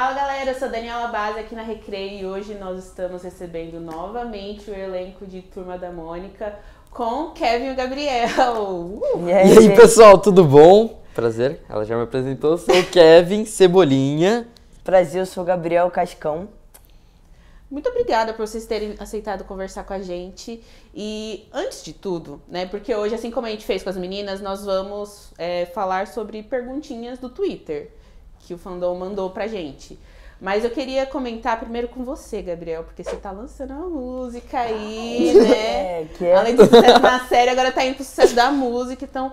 Fala galera, eu sou Daniela Base aqui na Recreio e hoje nós estamos recebendo novamente o elenco de Turma da Mônica com Kevin e Gabriel. Uh! E aí, e aí pessoal, tudo bom? Prazer, ela já me apresentou. Sou o Kevin Cebolinha. Prazer, eu sou o Gabriel Cascão. Muito obrigada por vocês terem aceitado conversar com a gente. E antes de tudo, né? Porque hoje, assim como a gente fez com as meninas, nós vamos é, falar sobre perguntinhas do Twitter que o fandom mandou pra gente. Mas eu queria comentar primeiro com você, Gabriel, porque você tá lançando uma música aí, né? É, que é. Além do sucesso na série, agora tá indo pro sucesso da música, então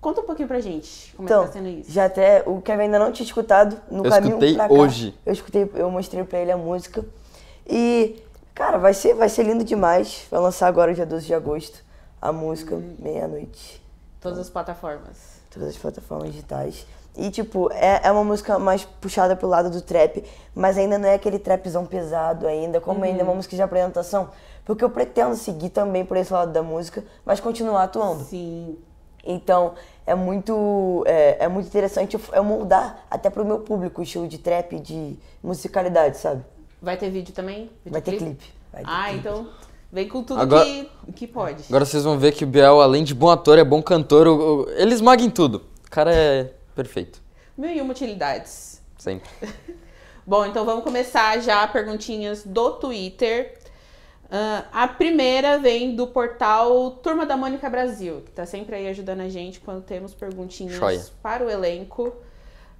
Conta um pouquinho pra gente como então, é que tá então, sendo isso. Já até, o Kevin ainda não tinha escutado no eu caminho escutei pra cá. hoje. Eu escutei, eu mostrei pra ele a música. E, cara, vai ser, vai ser lindo demais. Vai lançar agora, dia 12 de agosto, a música, hum. meia-noite. Todas então, as plataformas. Todas as plataformas digitais. E, tipo, é, é uma música mais puxada pro lado do trap, mas ainda não é aquele trapzão pesado ainda, como uhum. ainda é uma uhum. música de apresentação. Porque eu pretendo seguir também por esse lado da música, mas continuar atuando. Sim. Então, é muito, é, é muito interessante eu é mudar até pro meu público o estilo de trap, de musicalidade, sabe? Vai ter vídeo também? Vídeo Vai ter clipe. clipe. Vai ter ah, clipe. então Vem com tudo agora, que, que pode. Agora vocês vão ver que o Biel, além de bom ator, é bom cantor. ele esmaga em tudo. O cara é Perfeito. Mil e uma utilidades. Sempre. Bom, então vamos começar já perguntinhas do Twitter. Uh, a primeira vem do portal Turma da Mônica Brasil, que está sempre aí ajudando a gente quando temos perguntinhas para o elenco.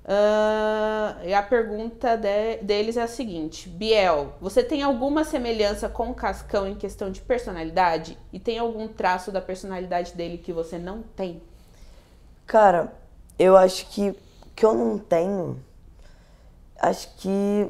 Uh, e a pergunta de, deles é a seguinte: Biel, você tem alguma semelhança com o Cascão em questão de personalidade? E tem algum traço da personalidade dele que você não tem? Cara, eu acho que que eu não tenho, acho que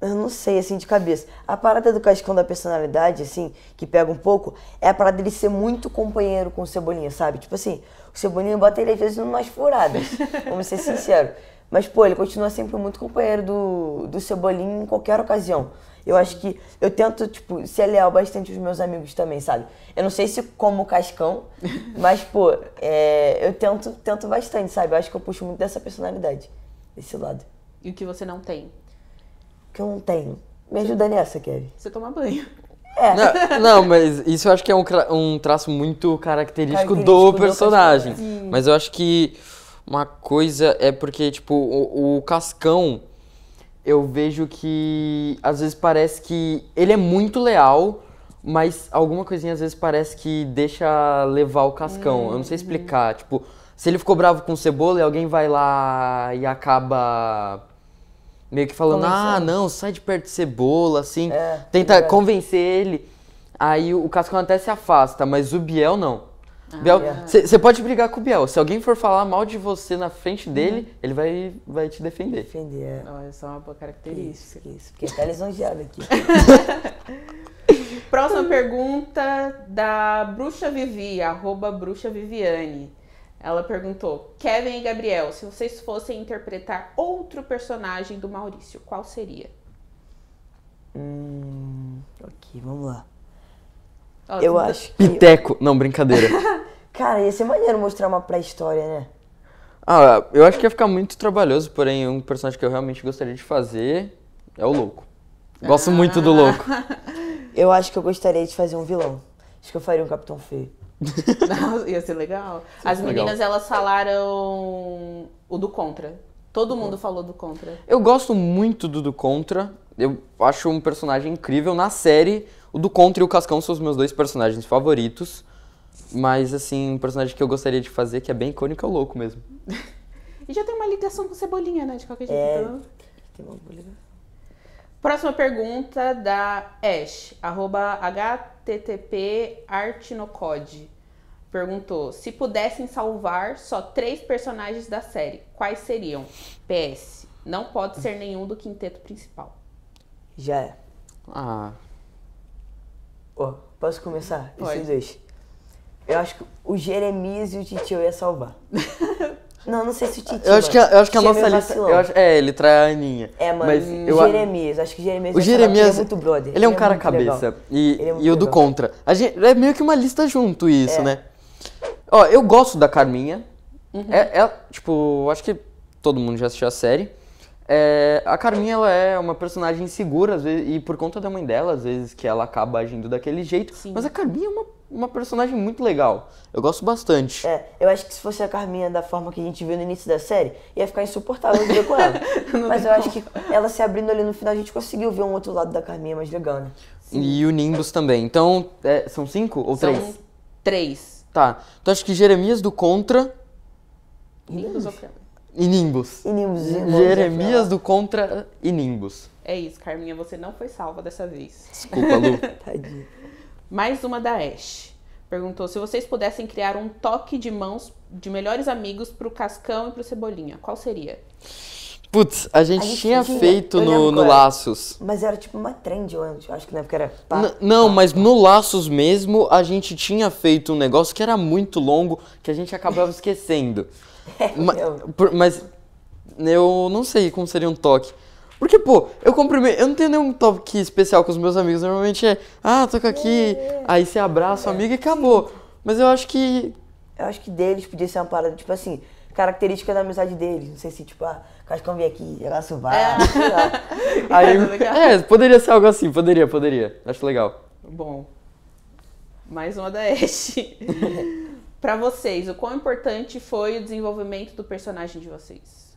eu não sei assim de cabeça. A parada do cascão da personalidade assim, que pega um pouco, é a parada dele ser muito companheiro com o Cebolinha, sabe? Tipo assim, o Cebolinha bota ele às vezes numas furadas. vamos ser sinceros. Mas pô, ele continua sempre muito companheiro do do Cebolinha em qualquer ocasião. Eu acho que eu tento, tipo, ser leal bastante aos meus amigos também, sabe? Eu não sei se como cascão, mas, pô, é, eu tento, tento bastante, sabe? Eu acho que eu puxo muito dessa personalidade, desse lado. E o que você não tem? O que eu não tenho? Me ajuda nessa, Kelly. Você toma banho. É. Não, não, mas isso eu acho que é um, um traço muito característico, característico do, personagem. mas eu acho que uma coisa é porque, tipo, o, o Cascão eu vejo que às vezes parece que ele é muito leal, mas alguma coisinha às vezes parece que deixa levar o cascão. Uhum. Eu não sei uhum. explicar. Tipo, se ele ficou bravo com cebola e alguém vai lá e acaba meio que falando: ah, não, sai de perto de cebola, assim. É, tenta é convencer ele. Aí o cascão até se afasta, mas o Biel não. Você ah, pode brigar com o Biel. Se alguém for falar mal de você na frente dele, uhum. ele vai, vai te defender. Defender. É. Olha, é só uma boa característica. Isso, isso. Fiquei até lisonjeado aqui. Próxima pergunta da Bruxa Vivi, arroba Bruxa Viviane. Ela perguntou: Kevin e Gabriel, se vocês fossem interpretar outro personagem do Maurício, qual seria? Hum, ok, vamos lá eu acho que... Piteco. Não, brincadeira. Cara, ia ser maneiro mostrar uma pré-história, né? Ah, eu acho que ia ficar muito trabalhoso, porém um personagem que eu realmente gostaria de fazer é o Louco. Gosto ah. muito do Louco. Eu acho que eu gostaria de fazer um vilão. Acho que eu faria um Capitão Feio. Não, ia ser legal. As meninas, legal. elas falaram o do Contra. Todo mundo falou do Contra. Eu gosto muito do do Contra. Eu acho um personagem incrível. Na série, o do Contra e o Cascão são os meus dois personagens favoritos. Mas, assim, um personagem que eu gostaria de fazer, que é bem icônico, é o louco mesmo. e já tem uma ligação com Cebolinha, né? De qualquer é. jeito. É, tem uma ligação. Próxima pergunta da Ash, arroba http artinocode. Perguntou, se pudessem salvar só três personagens da série, quais seriam? PS, não pode ser nenhum do quinteto principal. Já é. Ah. Ó, oh, posso começar? Pode. Esses dois. Eu acho que o Jeremias e o Titio ia salvar. não, não sei se o Titio. Eu acho que, eu acho que a nossa lista. Acho, é, ele trai a Aninha. É, mano, mas eu, Jeremias. Acho que o Jeremias, o Jeremias ele é muito brother. Ele, é um é cara é cabeça. Legal. E, é e o do contra. A gente, é meio que uma lista junto isso, é. né? Ó, eu gosto da Carminha. Uhum. É, é, tipo, acho que todo mundo já assistiu a série. É, a Carminha ela é uma personagem insegura, às vezes, e por conta da mãe dela, às vezes, que ela acaba agindo daquele jeito. Sim. Mas a Carminha é uma, uma personagem muito legal. Eu gosto bastante. É, eu acho que se fosse a Carminha da forma que a gente viu no início da série, ia ficar insuportável ver com ela. mas eu como. acho que ela se abrindo ali no final, a gente conseguiu ver um outro lado da Carminha mais legal, né? Sim. E o Nimbus também. Então, é, são cinco ou são três? Três. Tá. Então acho que Jeremias do Contra. Nimbus ou e Nimbus. E Nimbus. Jeremias é, do Contra e Nimbus. É isso, Carminha, você não foi salva dessa vez. Desculpa, Lu. Tadinho. Mais uma da Ash. Perguntou se vocês pudessem criar um toque de mãos de melhores amigos pro Cascão e pro Cebolinha, qual seria? Putz, a gente, a gente tinha, tinha feito no, no Laços. Mas era tipo uma trend, eu acho que na época era. Pá, não, pá, mas pá. no Laços mesmo a gente tinha feito um negócio que era muito longo que a gente acabava esquecendo. Ma por, mas eu não sei como seria um toque. Porque, pô, eu cumprimento. Eu não tenho nenhum toque especial com os meus amigos. Normalmente é, ah, toca aqui, é. aí você abraça o é. amigo e acabou. Mas eu acho que. Eu acho que deles podia ser uma parada, tipo assim, característica da amizade deles. Não sei se, tipo, ah, eu vem aqui, negócio vai. É. Aí, é, tá é, poderia ser algo assim, poderia, poderia. Acho legal. Bom. Mais uma da Ash. para vocês, o quão importante foi o desenvolvimento do personagem de vocês?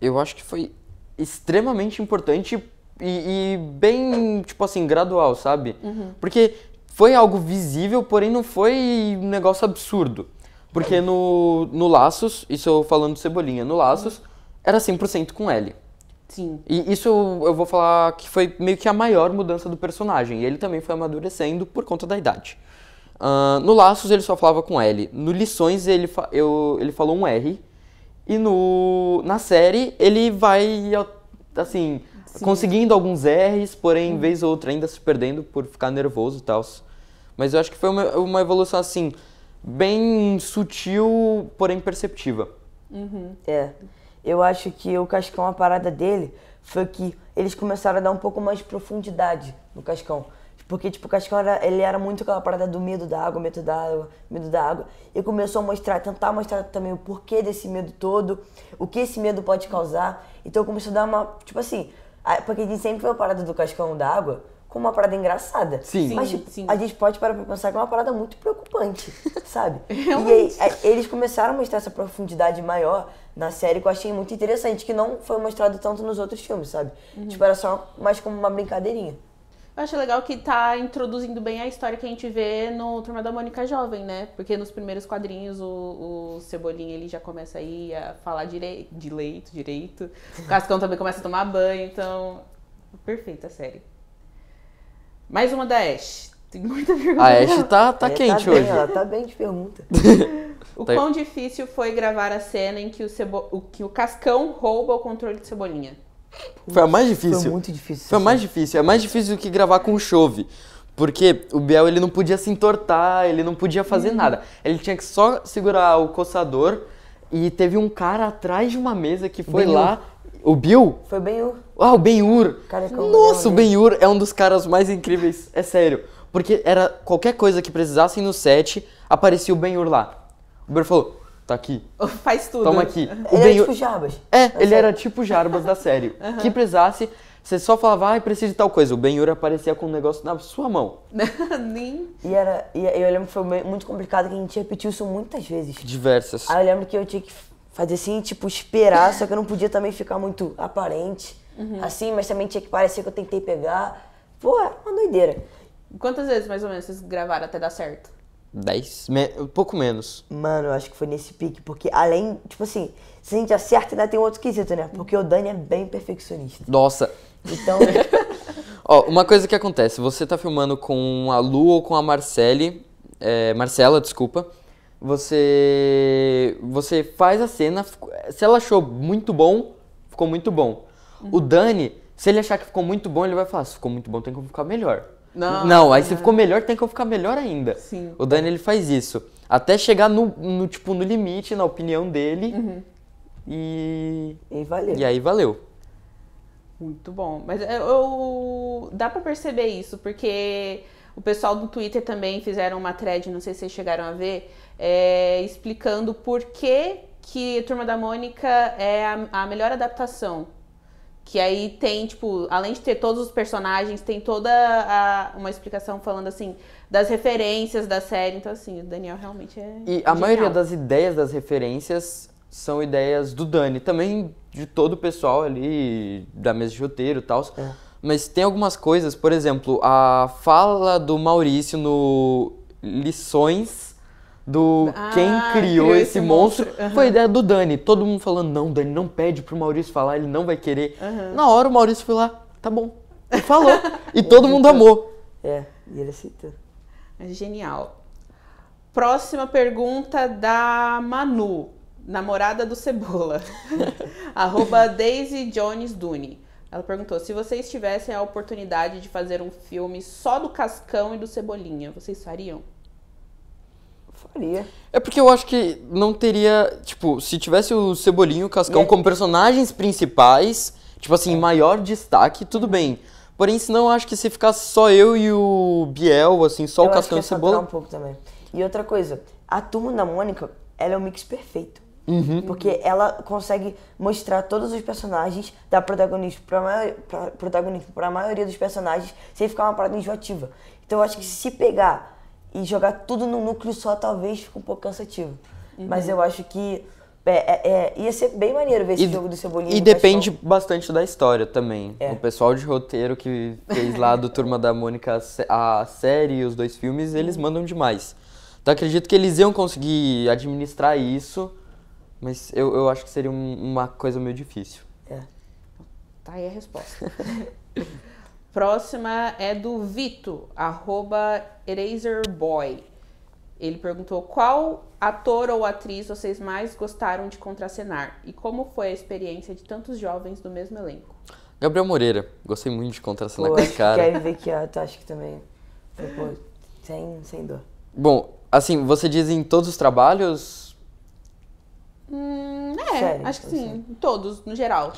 Eu acho que foi extremamente importante e, e bem, tipo assim, gradual, sabe? Uhum. Porque foi algo visível, porém não foi um negócio absurdo. Porque no, no Laços, isso eu falando Cebolinha, no Laços, era 100% com ele. Sim. E isso eu vou falar que foi meio que a maior mudança do personagem. E ele também foi amadurecendo por conta da idade. Uh, no Laços ele só falava com L. No Lições ele, fa eu, ele falou um R. E no, na série ele vai, assim, Sim. conseguindo alguns R's, porém, uhum. vez ou outra, ainda se perdendo por ficar nervoso e tal. Mas eu acho que foi uma, uma evolução, assim, bem sutil, porém perceptiva. Uhum. É. Eu acho que o Cascão, a parada dele foi que eles começaram a dar um pouco mais de profundidade no Cascão. Porque, tipo, o Cascão era, ele era muito aquela parada do medo da água, medo da água, medo da água. E começou a mostrar, tentar mostrar também o porquê desse medo todo, o que esse medo pode causar. Então começou a dar uma, tipo assim, a, porque a gente sempre vê a parada do Cascão da água como uma parada engraçada. Sim. Mas tipo, sim. a gente pode parar pra pensar que é uma parada muito preocupante, sabe? Realmente. E aí, eles começaram a mostrar essa profundidade maior na série que eu achei muito interessante, que não foi mostrado tanto nos outros filmes, sabe? Uhum. Tipo, era só mais como uma brincadeirinha. Eu acho legal que tá introduzindo bem a história que a gente vê no Turma da Mônica Jovem, né? Porque nos primeiros quadrinhos o, o Cebolinha ele já começa aí a falar de leito, direito. O Cascão também começa a tomar banho, então. Perfeita a série. Mais uma da Ash. Tem muita pergunta. A Ash tá, tá é, tá quente tá hoje. Bem, ela tá bem de pergunta. o tá. quão difícil foi gravar a cena em que o, Cebo... o, que o Cascão rouba o controle de Cebolinha? foi a mais difícil. Foi muito difícil. Foi a mais difícil. É mais difícil do que gravar com chove. Porque o Biel ele não podia se entortar, ele não podia fazer uhum. nada. Ele tinha que só segurar o coçador e teve um cara atrás de uma mesa que foi lá. O Bill? Foi o Ah, o Benhur. Nossa, o né? Benhur é um dos caras mais incríveis, é sério. Porque era qualquer coisa que precisassem no set, aparecia o Benhur lá. O Ben falou, tá aqui. Oh, faz tudo. Toma aqui. Ele era tipo Jarbas. É, tá ele era tipo Jarbas da série. Uhum. Que precisasse, você só falava, ah, preciso de tal coisa. O Ben aparecia com um negócio na sua mão. Nem. E era. E eu lembro que foi muito complicado que a gente repetiu isso muitas vezes. Diversas. Aí eu lembro que eu tinha que fazer assim, tipo, esperar, só que eu não podia também ficar muito aparente. Uhum. Assim, mas também tinha que parecer que eu tentei pegar. Pô, é uma doideira. Quantas vezes, mais ou menos, vocês gravaram até dar certo? 10? Me, um pouco menos. Mano, eu acho que foi nesse pique, porque além, tipo assim, se a gente acerta, ainda tem um outro quesito, né? Porque o Dani é bem perfeccionista. Nossa. Então. Ó, uma coisa que acontece, você tá filmando com a Lu ou com a Marcele, é, Marcela, desculpa. Você você faz a cena, se ela achou muito bom, ficou muito bom. Uhum. O Dani, se ele achar que ficou muito bom, ele vai falar, se ficou muito bom, tem como ficar melhor. Não, não aí você ficou melhor, tem que eu ficar melhor ainda. Sim. O Dani ele faz isso. Até chegar no, no tipo, no limite, na opinião dele. Uhum. E. E valeu. E aí valeu. Muito bom. Mas é, eu, dá para perceber isso, porque o pessoal do Twitter também fizeram uma thread, não sei se vocês chegaram a ver, é, explicando por que, que Turma da Mônica é a, a melhor adaptação que aí tem, tipo, além de ter todos os personagens, tem toda a, uma explicação falando, assim, das referências da série. Então, assim, o Daniel realmente é. E a maioria das ideias das referências são ideias do Dani, também de todo o pessoal ali, da mesa de roteiro e tal. É. Mas tem algumas coisas, por exemplo, a fala do Maurício no Lições do ah, quem criou, criou esse, monstro. monstro. Uhum. Foi ideia do Dani. Todo mundo falando, não, Dani, não pede pro Maurício falar, ele não vai querer. Uhum. Na hora o Maurício foi lá, tá bom. E falou. e todo mundo amou. É, e ele aceitou. É genial. Próxima pergunta da Manu, namorada do Cebola. Arroba Daisy Jones Dune. Ela perguntou: se vocês tivessem a oportunidade de fazer um filme só do Cascão e do Cebolinha, vocês fariam? faria. É porque eu acho que não teria. Tipo, se tivesse o Cebolinho e o Cascão é. como personagens principais, tipo assim, é. maior destaque, tudo bem. Porém, senão eu acho que se ficasse só eu e o Biel, assim, só eu o Cascão e o Cebola. um pouco também. E outra coisa, a turma da Mônica, ela é um mix perfeito. Uhum. Porque ela consegue mostrar todos os personagens, dar protagonismo pra, maior, pra, protagonismo pra maioria dos personagens, sem ficar uma parada enjoativa. Então eu acho que se pegar e jogar tudo no núcleo só talvez fique um pouco cansativo. Uhum. Mas eu acho que é, é, é ia ser bem maneiro ver esse jogo do Cebolinha. E depende bastante da história também. É. O pessoal de roteiro que fez lá do Turma da Mônica a série e os dois filmes, eles uhum. mandam demais. Então acredito que eles iam conseguir administrar isso, mas eu, eu acho que seria um, uma coisa meio difícil. É. Tá aí a resposta. Próxima é do Vito, arroba EraserBoy. Ele perguntou qual ator ou atriz vocês mais gostaram de contracenar e como foi a experiência de tantos jovens do mesmo elenco. Gabriel Moreira, gostei muito de contracenar com esse cara. Quer ver que eu acho que também. Pô, sem, sem dor. Bom, assim, você diz em todos os trabalhos? Hum, é, Sério, acho que sim, todos, no geral.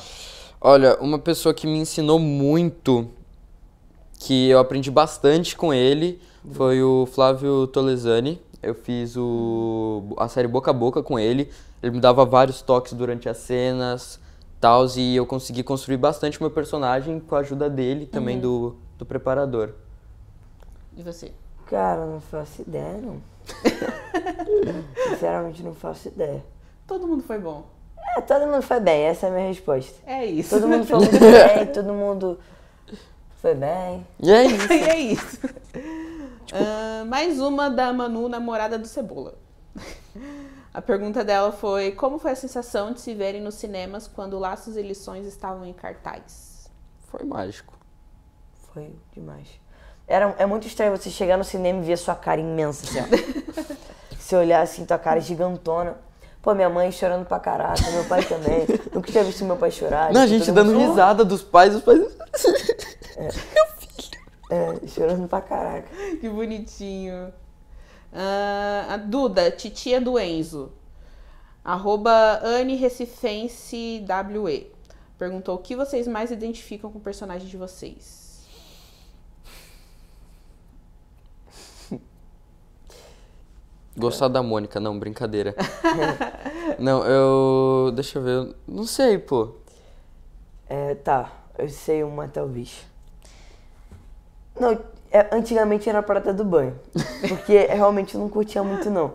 Olha, uma pessoa que me ensinou muito que eu aprendi bastante com ele, foi o Flávio Tolesani. Eu fiz o, a série Boca a Boca com ele. Ele me dava vários toques durante as cenas, tal e eu consegui construir bastante meu personagem com a ajuda dele também uhum. do, do preparador. E você? Cara, não faço ideia, não. Sinceramente, não faço ideia. Todo mundo foi bom. É, todo mundo foi bem, essa é a minha resposta. É isso. Todo mundo foi muito bem, todo mundo foi bem. E é isso. e é isso. Uh, mais uma da Manu, namorada do Cebola. A pergunta dela foi: Como foi a sensação de se verem nos cinemas quando Laços e Lições estavam em cartaz? Foi mágico. Foi demais. Era, é muito estranho você chegar no cinema e ver sua cara imensa assim, você olhar assim, tua cara gigantona. Pô, minha mãe chorando pra caralho, meu pai também. Nunca tinha visto meu pai chorar. Não, a tipo, gente dando risada dos pais, os pais. É. Meu filho. É, chorando pra caraca. Que bonitinho. Uh, a Duda, titia do Enzo. Arroba Anne Recifense WE. Perguntou o que vocês mais identificam com o personagem de vocês. Gostar da Mônica, não, brincadeira. não, eu. Deixa eu ver. Não sei, pô. É, tá. Eu sei uma talvez. Não, é, antigamente era a parada do banho. Porque realmente eu não curtia muito, não.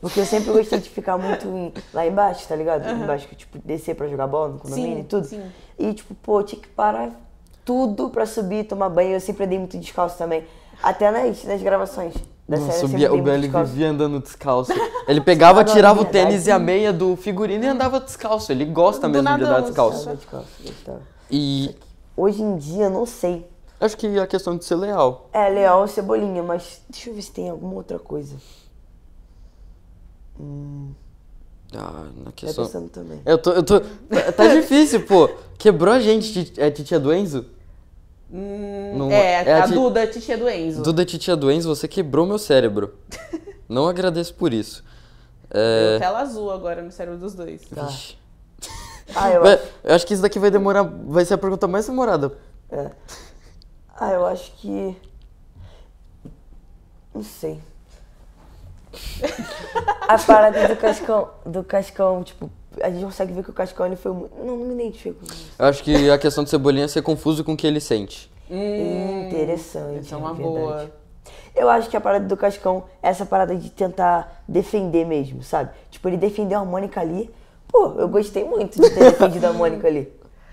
Porque eu sempre gostei de ficar muito em, lá embaixo, tá ligado? Uhum. Embaixo, que, tipo, descer pra jogar bola no condomínio sim, e tudo. Sim. E, tipo, pô, tinha que parar tudo pra subir, tomar banho. Eu sempre andei muito descalço também. Até nas, nas gravações. Da Nossa, série, o Ben vivia andando descalço. Ele pegava, tirava o tênis e a meia do figurino e uhum. andava descalço. Ele gosta mesmo de andar descalço. descalço. E... Hoje em dia, não sei Acho que a questão de ser leal. É, leal cebolinha, mas deixa eu ver se tem alguma outra coisa. Hum. Ah, na tá questão. Tá pensando também. Eu tô. Eu tô... tá, tá difícil, pô. Quebrou a gente, é titia do Enzo? Hum, Não... É, é, é, a, a ti... Duda, titia do Enzo. Duda, titia do Enzo, você quebrou meu cérebro. Não agradeço por isso. É... tela azul agora no cérebro dos dois. Tá. Vixe. Ah, eu, acho... eu acho que isso daqui vai demorar. Vai ser a pergunta mais demorada. É. Ah, eu acho que. Não sei. a parada do Cascão, do Cascão, tipo, a gente consegue ver que o Cascão ele foi muito. Não, não me identifico com isso. Eu acho que a questão do Cebolinha é ser confuso com o que ele sente. Hum, Interessante. Isso é uma boa. Eu acho que a parada do Cascão é essa parada de tentar defender mesmo, sabe? Tipo, ele defendeu a Mônica ali. Pô, eu gostei muito de ter defendido a Mônica ali.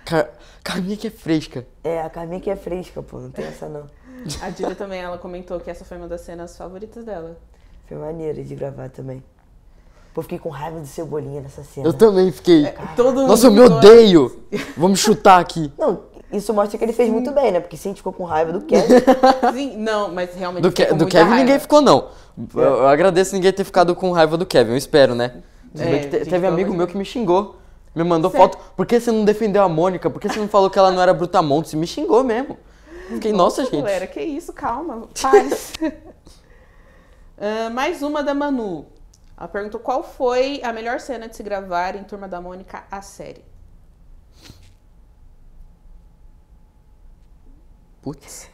Car... Carminha que é fresca. É, a Carminha que é fresca, pô, não tem essa não. A Julia também, ela comentou que essa foi uma das cenas favoritas dela. Foi maneiro de gravar também. Pô, fiquei com raiva do Cebolinha nessa cena. Eu também fiquei. É, todo Nossa, eu me odeio! Assim. Vamos chutar aqui. Não, isso mostra que ele fez Sim. muito bem, né? Porque se a gente ficou com raiva do Kevin. Sim, não, mas realmente. Do, do Kevin raiva. ninguém ficou, não. É. Eu, eu, agradeço ninguém ter ficado com raiva do Kevin, eu espero, né? É, teve amigo meu que me xingou. Me mandou foto. Por que você não defendeu a Mônica? Por que você não falou que ela não era brutamontes? Me xingou mesmo. Fiquei, nossa, nossa gente. Galera, que isso, calma, paz. uh, mais uma da Manu. Ela perguntou qual foi a melhor cena de se gravar em Turma da Mônica, a série. Putz.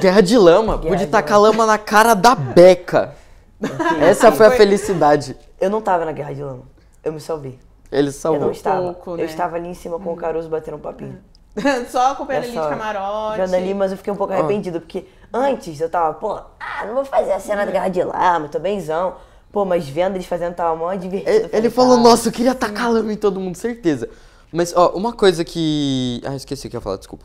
Guerra de lama. Guerra Pude de tacar lama. lama na cara da Beca. Essa foi a felicidade. Eu não tava na Guerra de Lama. Eu me salvei. Ele salvou. Eu não estava. Pouco, né? Eu estava ali em cima com o Caruso batendo um papinho. Só acompanhando ali de camarote. Vendo ali, mas eu fiquei um pouco ah. arrependido porque antes eu tava, pô, ah, não vou fazer a cena do Garra de Lama, tô benzão. Pô, mas vendo eles fazendo tava mó divertido. Ele, ele falou, nossa, eu queria tacar lama em todo mundo, certeza. Mas, ó, uma coisa que. Ah, esqueci o que eu ia falar, desculpa.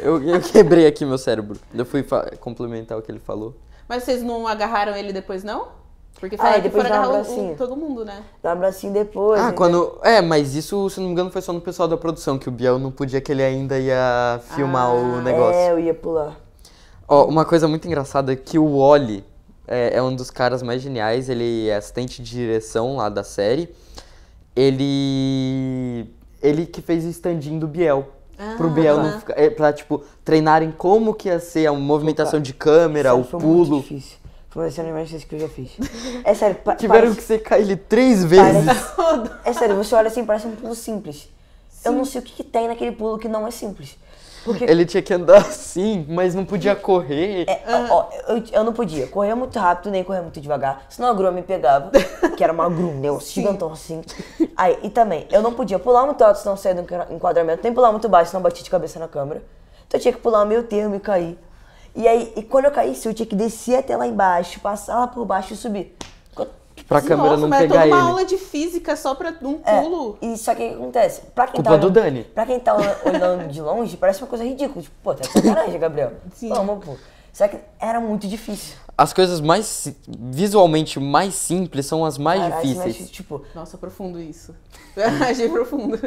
eu, eu quebrei aqui meu cérebro. Eu fui complementar o que ele falou. Mas vocês não agarraram ele depois, não? Porque foi ah, depois dá um abracinho. todo mundo, né? Dá um abracinho depois. Ah, né? quando. É, mas isso, se não me engano, foi só no pessoal da produção, que o Biel não podia, que ele ainda ia filmar ah, o negócio. É, eu ia pular. Ó, uma coisa muito engraçada é que o Oli é, é um dos caras mais geniais, ele é assistente de direção lá da série. Ele. Ele que fez o stand-in do Biel. Ah, pro Biel não ficar. É, pra, tipo, treinarem como que ia ser a movimentação Opa, de câmera, o pulo. Muito difícil. Florescendo tipo, imagens que eu já fiz. É sério, pa- Tiveram parece- que secar ele três vezes. Parece- É sério, você olha assim, parece um pulo simples. Eu não sei o que, que tem naquele pulo que não é simples. Porque Ele tinha que andar assim, mas não podia correr. é, ah. ó, eu, eu não podia correr muito rápido, nem correr muito devagar, senão a grua me pegava, que era uma grua, né? Um gigantão assim. Aí, e também, eu não podia pular muito alto, senão eu do enquadramento, nem pular muito baixo, senão bati de cabeça na câmera. Então eu tinha que pular meio termo e cair. E aí, e quando eu caísse, eu tinha que descer até lá embaixo, passar lá por baixo e subir. Pra Nossa, câmera não mas pegar é toda uma aula de física só pra um é, pulo. É, e só que acontece? Pra quem Culpa tá do olhando, Dani. Pra quem tá olhando de longe, parece uma coisa ridícula. Tipo, pô, tá de sacanagem, Gabriel. Sim. Toma, pô. Só que era muito difícil. As coisas mais visualmente mais simples são as mais Caraca, difíceis. Mas, tipo, Nossa, profundo isso. Achei profundo.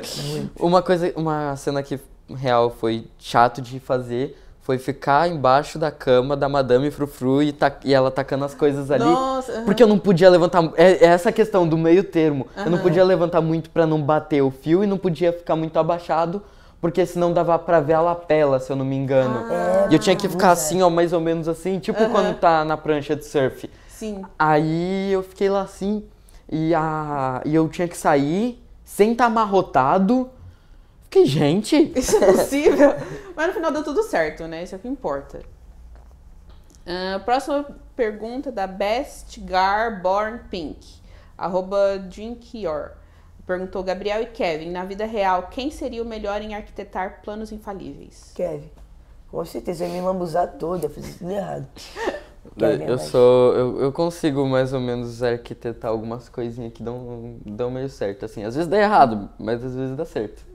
Uma coisa, uma cena que real foi chato de fazer foi ficar embaixo da cama da Madame Frufru e, ta, e ela tacando as coisas ali. Nossa, Porque eu não podia levantar. É, é essa questão do meio termo. Eu não podia levantar muito para não bater o fio e não podia ficar muito abaixado. Porque senão dava pra ver a lapela, se eu não me engano. Ah, e eu tinha que ficar assim, ó, mais ou menos assim, tipo quando tá na prancha de surf. Sim. Aí eu fiquei lá assim, e, a, e eu tinha que sair sem estar tá amarrotado que gente! Isso é possível? Mas no final deu tudo certo, né? Isso é o que importa. Uh, próxima pergunta da Best Gar Born Pink, arroba Drinkior. Perguntou Gabriel e Kevin, na vida real, quem seria o melhor em arquitetar planos infalíveis? Kevin. Com certeza, eu ia me lambuzar toda, fazer tudo errado. Kevin, é, eu, sou. Eu, eu, consigo mais ou menos arquitetar algumas coisinhas que dão, dão meio certo, assim. Às vezes dá errado, mas às vezes dá certo.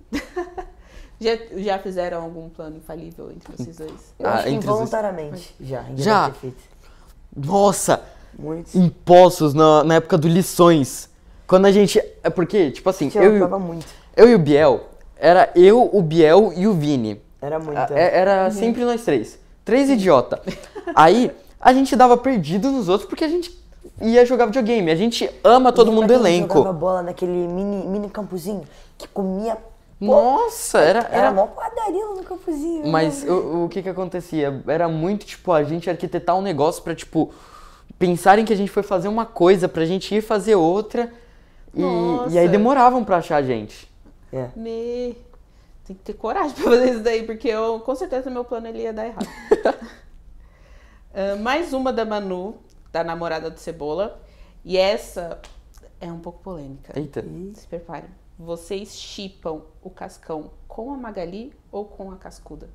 Já, já fizeram algum plano infalível entre vocês dois? Eu ah, acho que involuntariamente. Os... Já, já. Nossa! Muitos. Impostos na, na época do lições. Quando a gente. É porque, tipo assim. Eu, eu, muito. Eu e o Biel. Era eu, o Biel e o Vini. Era muito. A, é, era uhum. sempre nós três. Três idiota. Aí a gente dava perdido nos outros porque a gente ia jogar videogame. A gente ama todo mundo do elenco. jogava bola naquele mini, mini campozinho que comia nossa, era. Era, era mó quadradinho no campozinho. Mas o, o que que acontecia? Era muito, tipo, a gente arquitetar um negócio pra, tipo, pensarem que a gente foi fazer uma coisa, pra gente ir fazer outra. E, e aí demoravam pra achar a gente. É. Me... Tem que ter coragem pra fazer isso daí, porque eu, com certeza meu plano ele ia dar errado. uh, mais uma da Manu, da namorada do Cebola. E essa é um pouco polêmica. Eita. Se preparem. Vocês chipam o Cascão com a Magali ou com a Cascuda?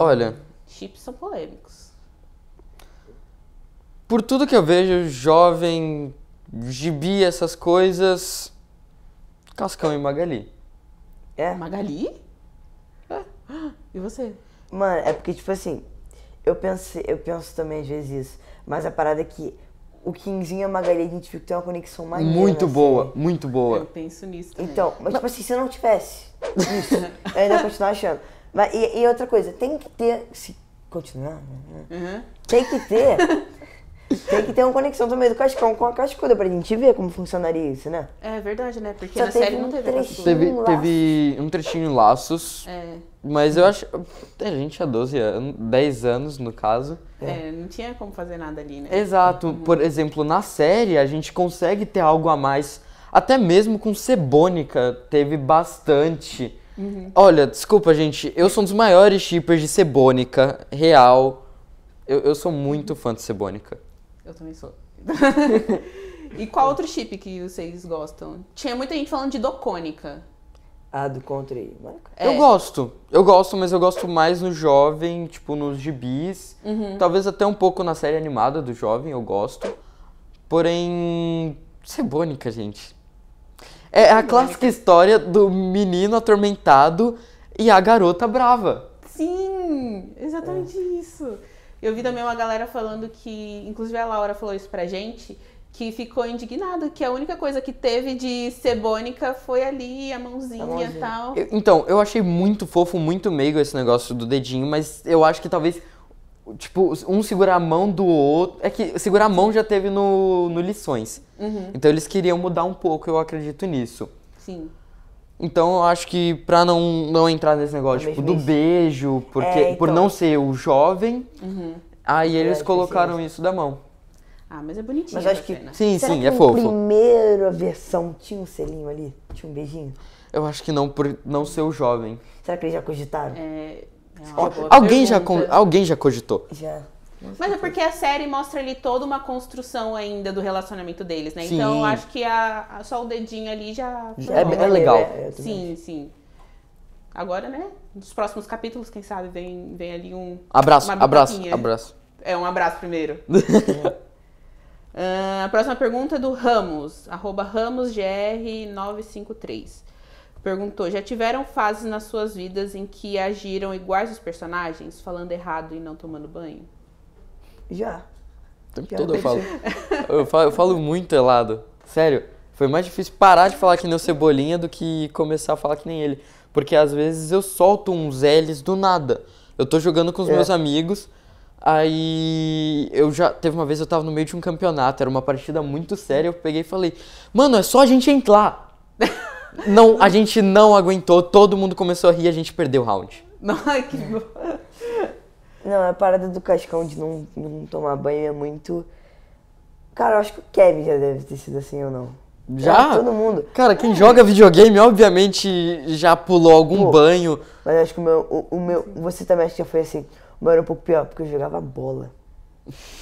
Olha. Chips são polêmicos. Por tudo que eu vejo, jovem, gibi, essas coisas. Cascão e Magali. É? Magali? É. E você? Mano, é porque, tipo assim, eu penso, eu penso também às vezes isso. Mas a parada é que o Quinzinho e a Magali, a gente viu que tem uma conexão maneira. Muito assim. boa, muito boa. Eu penso nisso também. Então, mas tipo assim, se eu não tivesse isso, eu ainda continuar achando. Mas, e, e, outra coisa, tem que ter. Se continuar, né? uhum. Tem que ter tem que ter uma conexão também do Cascão com a Cascuda pra gente ver como funcionaria isso, né? É verdade, né? Porque Só na série não teve um trechinho. Teve, laços. teve um trechinho laços. É. Mas eu acho. A gente tinha 12 anos, 10 anos no caso. É, não tinha como fazer nada ali, né? Exato. Uhum. Por exemplo, na série a gente consegue ter algo a mais. Até mesmo com Cebônica teve bastante. Uhum. Olha, desculpa, gente. Eu sou um dos maiores shippers de Cebônica, real. Eu, eu sou muito fã de Cebônica. Eu também sou. e qual outro chip que vocês gostam? Tinha muita gente falando de docônica. Ah, do country. É. Eu gosto. Eu gosto, mas eu gosto mais no jovem, tipo, nos gibis. Uhum. Talvez até um pouco na série animada do jovem, eu gosto. Porém, Sebônica, gente. É a clássica história do menino atormentado e a garota brava. Sim, exatamente é. isso. Eu vi também uma galera falando que, inclusive a Laura falou isso pra gente, que ficou indignado, que a única coisa que teve de cebônica foi ali a mãozinha e tal. Eu, então, eu achei muito fofo, muito meigo esse negócio do dedinho, mas eu acho que talvez tipo, um segurar a mão do outro. É que segurar a mão já teve no, no Lições. Uhum. Então eles queriam mudar um pouco, eu acredito nisso. Sim. Então eu acho que pra não, não entrar nesse negócio, é tipo, do beijo, porque é, então... por não ser o jovem, uhum. aí é eles colocaram isso da mão. Ah, mas é bonitinho. Mas acho que. Cena. Sim, Será sim, que é fofo. primeira versão tinha um selinho ali? Tinha um beijinho? Eu acho que não, por não ser o jovem. Será que eles já cogitaram? É. é alguém, já, alguém já cogitou? Já. Mas é porque a série mostra ali toda uma construção ainda do relacionamento deles, né? Sim. Então eu acho que a, a, só o dedinho ali já. já é, é, legal. É, sim, sim. Agora, né? Nos próximos capítulos, quem sabe, vem, vem ali um. Abraço, abraço, abraço. É, um abraço primeiro. uh, ah, a próxima pergunta é do Ramos, RamosGR953. Perguntou: já tiveram fases nas suas vidas em que agiram iguais os personagens, falando errado e não tomando banho? Já. O tempo Já todo eu falo. eu falo. Eu falo muito helado. Sério, foi mais difícil parar de falar que nem o Cebolinha do que começar a falar que nem ele. Porque às vezes eu solto uns L's do nada. Eu tô jogando com os é. meus amigos, aí eu já. Teve uma vez eu tava no meio de um campeonato, era uma partida muito séria, eu peguei e falei, mano, é só a gente entrar. não, a gente não aguentou, todo mundo começou a rir, a gente perdeu o round. Ai, que não, a parada do Cascão de não, não tomar banho é muito. Cara, eu acho que o Kevin já deve ter sido assim ou não. Já? É, todo mundo. Cara, quem joga videogame, obviamente, já pulou algum Pô, banho. Mas acho que o meu, o, o, meu. Você também acha que já foi assim. O meu era um pouco pior, porque eu jogava bola.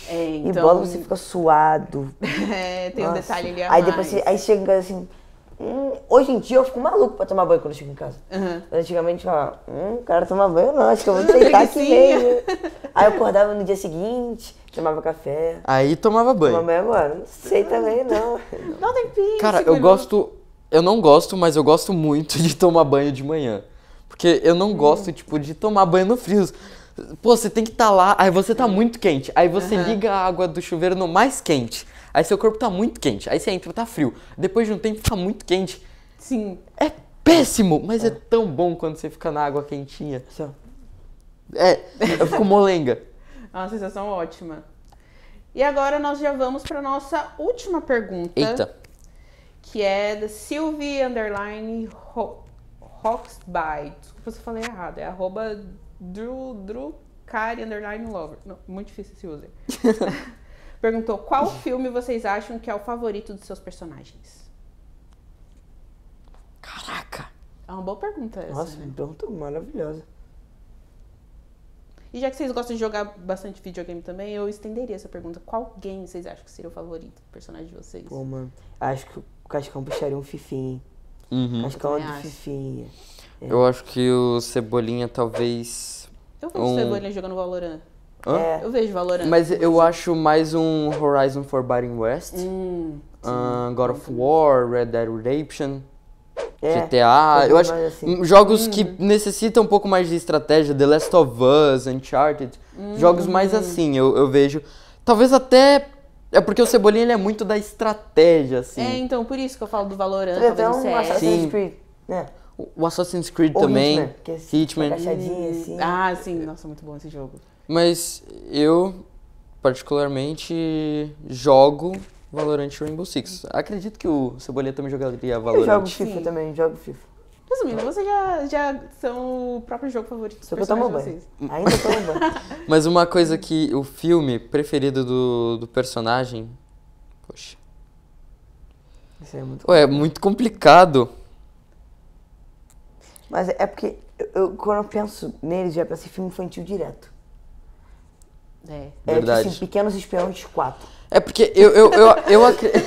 É, então... E bola então você fica suado. É, tem Nossa. um detalhe ali a mais. Aí depois aí chega em casa assim Hum, hoje em dia eu fico maluco pra tomar banho quando eu chego em casa. Uhum. antigamente eu falava, hum, cara tomar banho não, acho que eu vou deitar aqui mesmo. Aí eu acordava no dia seguinte, tomava café. Aí tomava banho. Tomava banho agora, não sei também não. não tem tempinho. Cara, eu gosto, eu não gosto, mas eu gosto muito de tomar banho de manhã. Porque eu não gosto, hum. tipo, de tomar banho no frio. Pô, você tem que estar tá lá, aí você tá uhum. muito quente. Aí você uhum. liga a água do chuveiro no mais quente. Aí seu corpo tá muito quente. Aí você entra, tá frio. Depois de um tempo, tá muito quente. Sim. É péssimo, mas é, é tão bom quando você fica na água quentinha. Só. É, eu fico molenga. É uma sensação ótima. E agora nós já vamos para nossa última pergunta. Eita. Que é da Sylvie Underline Ho Desculpa se eu falei errado. É arroba Drew, Drew Kari Underline Lover. Não, muito difícil esse user. perguntou qual uhum. filme vocês acham que é o favorito dos seus personagens. Caraca! É uma boa pergunta essa. Nossa, né? pergunta maravilhosa. E já que vocês gostam de jogar bastante videogame também, eu estenderia essa pergunta. Qual game vocês acham que seria o favorito do personagem de vocês? Pô, mano, acho que o Cascão puxaria um Fifim. Uhum. Cascão é do fifinho. É. Eu acho que o Cebolinha talvez... Eu vejo um... Cebolinha jogando Valorant. É. Eu vejo Valorant. Mas eu acho mais um Horizon Forbidden West. Hum, God of War, Red Dead Redemption. É, GTA, eu acho assim. jogos uhum. que necessitam um pouco mais de estratégia, The Last of Us, Uncharted, uhum. jogos mais uhum. assim, eu, eu vejo. Talvez até é porque o Cebolinha ele é muito da estratégia, assim. É, então, por isso que eu falo do Valorant, é, talvez um então, Assassin's Creed, né? O Assassin's Creed também. Hitman. Que é Hitman. Assim. Hum. Assim. Ah, sim. Nossa, muito bom esse jogo. Mas eu, particularmente, jogo Valorant Rainbow Six. Acredito que o Cebolinha também jogaria Valorant. Eu jogo FIFA Sim. também, jogo FIFA. Resumindo, vocês já, já são o próprio jogo favorito que eu tomo banho. Ainda tomo banho. Mas uma coisa que o filme preferido do, do personagem... Poxa. Isso é muito, Ué, é muito complicado. Mas é porque eu, quando eu penso neles, já pensei filme infantil direto. É, é verdade. Assim, pequenos espiões de quatro. É porque eu, eu, eu, eu,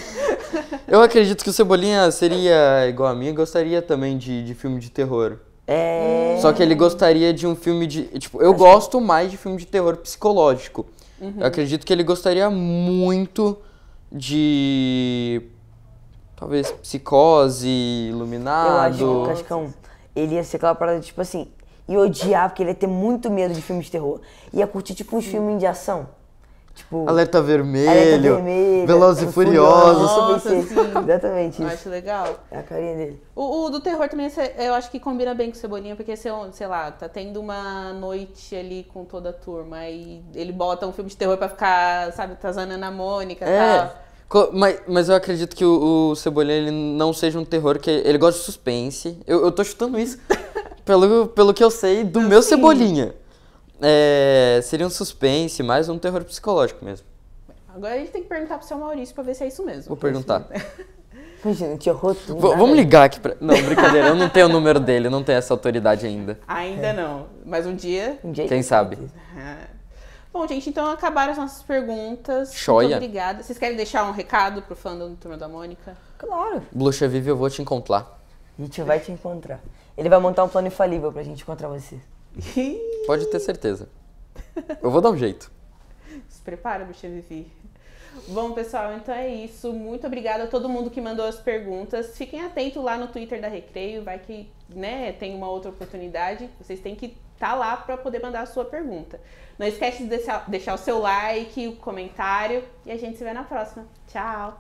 eu acredito que o Cebolinha seria igual a mim gostaria também de, de filme de terror. É. Só que ele gostaria de um filme de. Tipo, eu Acho gosto que... mais de filme de terror psicológico. Uhum. Eu acredito que ele gostaria muito de. Talvez psicose, iluminado. Eu acho que o é Cascão, ele ia ser aquela parada tipo assim: e odiar, porque ele ia ter muito medo de filmes de terror. Ia curtir, tipo, uns filmes de ação. Tipo. Alerta Vermelho. Alerta Vermelho. Veloz e Furioso, Exatamente isso. Acho legal. É a carinha dele. O, o, do terror também, é, eu acho que combina bem com o Cebolinha, porque, é sei lá, tá tendo uma noite ali com toda a turma e ele bota um filme de terror pra ficar, sabe, trazando tá na Mônica e é. tal. Mas, mas eu acredito que o, o Cebolinha ele não seja um terror, que ele gosta de suspense. Eu, eu tô chutando isso pelo, pelo que eu sei do meu Cebolinha, é, seria um suspense, mais um terror psicológico mesmo. Agora a gente tem que perguntar pro seu Maurício pra ver se é isso mesmo. Vou perguntar. imagina não tinha rotulo. vamos ligar aqui pra. Não, brincadeira, eu não tenho o número dele, não tenho essa autoridade ainda. Ainda é. não. Mas um dia. Um dia Quem sabe? Ah. Bom, gente, então acabaram as nossas perguntas. Choia. Muito obrigada. Vocês querem deixar um recado pro fandom do Turma da Mônica? Claro. Bluxa Vive, eu vou te encontrar. A gente vai te encontrar. Ele vai montar um plano infalível pra gente encontrar você. Pode ter certeza. Eu vou dar um jeito. Se prepara, bicha Vivi. Bom, pessoal, então é isso. Muito obrigada a todo mundo que mandou as perguntas. Fiquem atentos lá no Twitter da Recreio, vai que né, tem uma outra oportunidade. Vocês têm que estar tá lá para poder mandar a sua pergunta. Não esquece de deixar, deixar o seu like, o comentário e a gente se vê na próxima. Tchau!